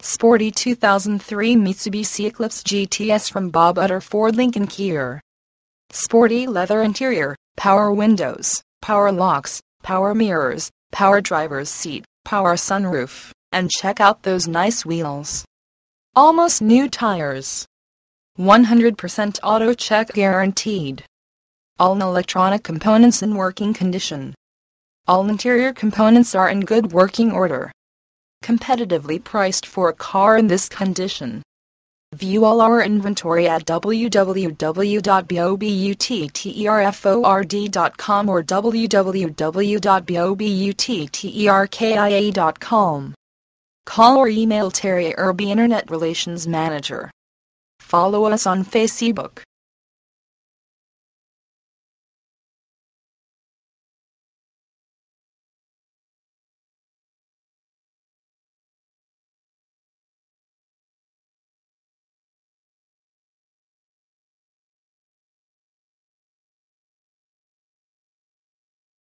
Sporty 2003 Mitsubishi Eclipse GTS from Bob Utter Ford Lincoln Kia. Sporty leather interior, power windows, power locks, power mirrors, power driver's seat, power sunroof, and check out those nice wheels. Almost new tires. 100% auto check guaranteed. All electronic components in working condition. All interior components are in good working order competitively priced for a car in this condition. View all our inventory at www.bobutterford.com or www.bobutterkia.com. Call or email Terry Irby Internet Relations Manager. Follow us on Facebook.